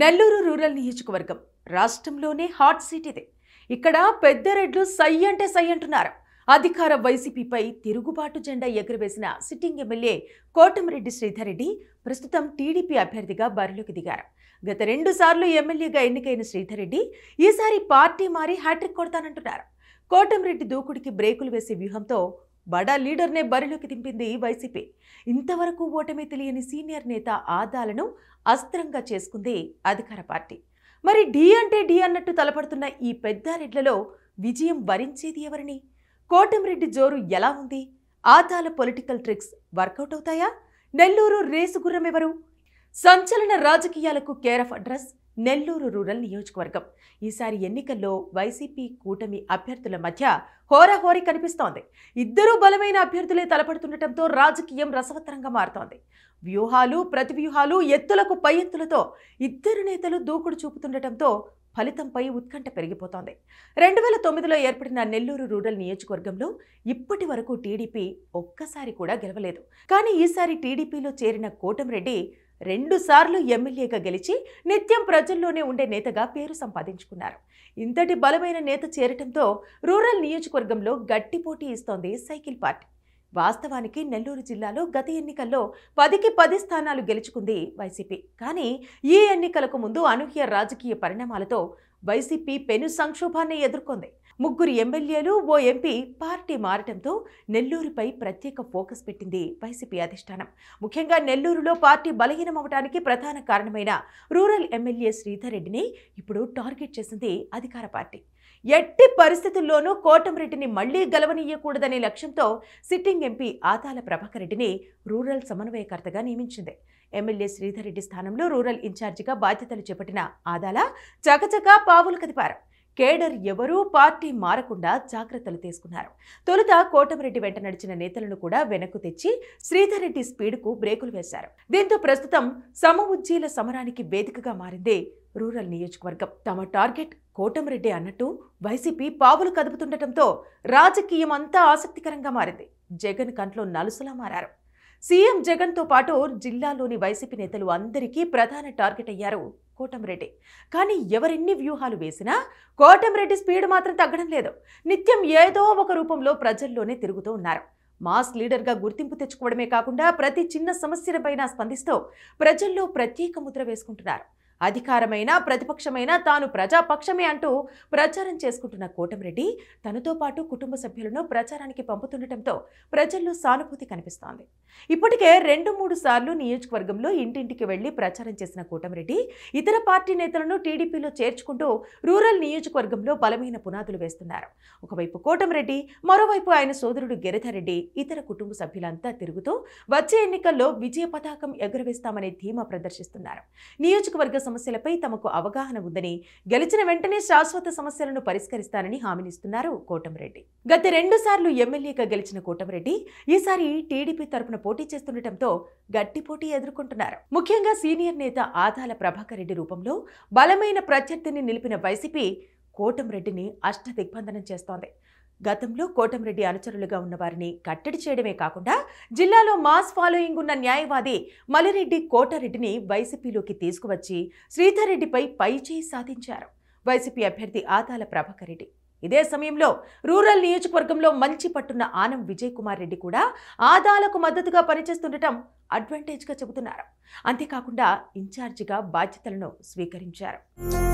Nellore rural నియోజకవర్గం రాష్ట్రంలోనే hot seat ఇదే ఇక్కడ పెద్ద రెడ్లు సై అంటే సై అంటున్నారు అధికార వైసీపీపై తిరుగుబాటు జెండా ఎగురవేసిన సిట్టింగ్ ఎమ్మెల్యే కోటమిరెడ్డి శ్రీధర్రెడ్డి ప్రస్తుతం టీడీపీ అభ్యర్థిగా బరిలోకి దిగారు గత రెండుసార్లు ఎమ్మెల్యేగా ఎన్నికైన శ్రీధర్రెడ్డి ఈసారి పార్టీ మారి హ్యాట్రిక్ కొడతానంటున్నారు కోటమిరెడ్డి దూకుడికి బ్రేకులు వేసే వ్యూహంతో బడా లీడర్నే బరిలోకి దింపింది వైసీపీ ఇంతవరకు ఓటమి తెలియని సీనియర్ నేత ఆదాలను అస్త్రంగా చేసుకుంది అధికార పార్టీ మరి డి అంటే డి అన్నట్టు తలపడుతున్న ఈ పెద్దారెడ్లలో విజయం వరించేది ఎవరిని కోటమిరెడ్డి జోరు ఎలా ఉంది ఆదాల పొలిటికల్ ట్రిక్స్ వర్కౌట్ అవుతాయా నెల్లూరు రేసుగుర్రం ఎవరు సంచలన రాజకీయాలకు care of address Nellore rural నియోజకవర్గం ఈసారి ఎన్నికల్లో వైసీపీ కూటమి అభ్యర్థుల మధ్య హోరాహోరీ కనిపిస్తోంది ఇద్దరూ బలమైన అభ్యర్థులే తలపడుతుండటంతో రాజకీయం రసవత్తరంగా మారుతోంది వ్యూహాలు ప్రతివ్యూహాలు ఎత్తులకు పై ఎత్తులతో ఇద్దరు నేతలు దూకుడు చూపుతుండటంతో ఫలితంపై ఉత్కంఠ పెరిగిపోతోంది రెండు వేల తొమ్మిదిలో ఏర్పడిన నెల్లూరు రూరల్ నియోజకవర్గంలో ఇప్పటి వరకు టీడీపీ ఒక్కసారి కూడా గెలవలేదు కానీ ఈసారి టీడీపీలో చేరిన రెడ్డి రెండుసార్లు ఎమ్మెల్యేగా గెలిచి నిత్యం ప్రజల్లోనే ఉండే నేతగా పేరు సంపాదించుకున్నారు ఇంతటి బలమైన నేత చేరటంతో రూరల్ నియోజకవర్గంలో గట్టి పోటీ ఇస్తోంది సైకిల్ పార్టీ వాస్తవానికి నెల్లూరు జిల్లాలో గత ఎన్నికల్లో పదికి పది స్థానాలు గెలుచుకుంది వైసీపీ కానీ ఈ ఎన్నికలకు ముందు అనూహ్య రాజకీయ పరిణామాలతో వైసీపీ పెను సంక్షోభాన్ని ఎదుర్కొంది ముగ్గురు ఎమ్మెల్యేలు ఓ ఎంపీ పార్టీ మారటంతో నెల్లూరుపై ప్రత్యేక ఫోకస్ పెట్టింది వైసీపీ అధిష్టానం ముఖ్యంగా నెల్లూరులో పార్టీ బలహీనం ప్రధాన కారణమైన రూరల్ ఎమ్మెల్యే శ్రీధర్ రెడ్డిని ఇప్పుడు టార్గెట్ చేసింది అధికార పార్టీ ఎట్టి పరిస్థితుల్లోనూ రెడ్డిని మళ్లీ గెలవనీయకూడదనే లక్ష్యంతో సిట్టింగ్ ఎంపీ ఆతాల ప్రభాకర్ రెడ్డిని రూరల్ సమన్వయకర్తగా నియమించింది ఎమ్మెల్యే శ్రీధర్రెడ్డి స్థానంలో రూరల్ ఇన్ఛార్జిగా బాధ్యతలు చేపట్టిన ఆదాల చకచకా పావులు కదిపారు కేడర్ ఎవరూ పార్టీ మారకుండా జాగ్రత్తలు తీసుకున్నారు తొలుత కోటమిరెడ్డి వెంట నడిచిన నేతలను కూడా వెనక్కు తెచ్చి శ్రీధర్రెడ్డి స్పీడ్కు బ్రేకులు వేశారు దీంతో ప్రస్తుతం ఉజ్జీల సమరానికి వేదికగా మారిందే రూరల్ నియోజకవర్గం తమ టార్గెట్ కోటమిరెడ్డి అన్నట్టు వైసీపీ పావులు కదుపుతుండటంతో రాజకీయం అంతా ఆసక్తికరంగా మారింది జగన్ కంట్లో నలుసులా మారారు సీఎం జగన్తో పాటు జిల్లాలోని వైసీపీ నేతలు అందరికీ ప్రధాన టార్గెట్ అయ్యారు కోటంరెడ్డి కానీ ఎవరిన్ని వ్యూహాలు వేసినా కోటంరెడ్డి స్పీడ్ మాత్రం తగ్గడం లేదు నిత్యం ఏదో ఒక రూపంలో ప్రజల్లోనే తిరుగుతూ ఉన్నారు మాస్ లీడర్గా గుర్తింపు తెచ్చుకోవడమే కాకుండా ప్రతి చిన్న సమస్యలపైన స్పందిస్తూ ప్రజల్లో ప్రత్యేక ముద్ర వేసుకుంటున్నారు అధికారమైన ప్రతిపక్షమైన తాను ప్రజాపక్షమే అంటూ ప్రచారం చేసుకుంటున్న కోటమిరెడ్డి తనతో పాటు కుటుంబ సభ్యులను ప్రచారానికి పంపుతుండటంతో ప్రజల్లో సానుభూతి కనిపిస్తోంది ఇప్పటికే రెండు మూడు సార్లు నియోజకవర్గంలో ఇంటింటికి వెళ్లి ప్రచారం చేసిన కోటమిరెడ్డి ఇతర పార్టీ నేతలను టీడీపీలో చేర్చుకుంటూ రూరల్ నియోజకవర్గంలో బలమైన పునాదులు వేస్తున్నారు ఒకవైపు కోటమిరెడ్డి మరోవైపు ఆయన సోదరుడు గిరిధరెడ్డి ఇతర కుటుంబ సభ్యులంతా తిరుగుతూ వచ్చే ఎన్నికల్లో విజయ పతాకం ఎగురవేస్తామనే ధీమా ప్రదర్శిస్తున్నారు నియోజకవర్గ సమస్యలపై తమకు అవగాహన ఉందని గెలిచిన వెంటనే శాశ్వత సమస్యలను పరిష్కరిస్తానని హామీనిస్తున్నారు కోటంరెడ్డి గత రెండుసార్లు ఎమ్మెల్యేగా గెలిచిన కోటంరెడ్డి ఈసారి టీడీపీ తరపున పోటీ చేస్తుండటంతో గట్టి పోటీ ఎదుర్కొంటున్నారు ముఖ్యంగా సీనియర్ నేత ఆదాల ప్రభాకర్ రెడ్డి రూపంలో బలమైన ప్రత్యర్థిని నిలిపిన వైసీపీ అష్ట అష్టదిగ్బంధనం చేస్తోంది గతంలో కోటమిరెడ్డి అనుచరులుగా ఉన్న వారిని కట్టడి చేయడమే కాకుండా జిల్లాలో మాస్ ఫాలోయింగ్ ఉన్న న్యాయవాది మలిరెడ్డి కోటారెడ్డిని వైసీపీలోకి తీసుకువచ్చి శ్రీధర్రెడ్డిపై పై పైచేయి సాధించారు వైసీపీ అభ్యర్థి ఆతాల ప్రభాకర్ రెడ్డి ఇదే సమయంలో రూరల్ నియోజకవర్గంలో మంచి పట్టున్న ఆనం విజయ్ కుమార్ రెడ్డి కూడా ఆదాలకు మద్దతుగా పనిచేస్తుండటం అడ్వాంటేజ్గా చెబుతున్నారు అంతేకాకుండా ఇన్ఛార్జిగా బాధ్యతలను స్వీకరించారు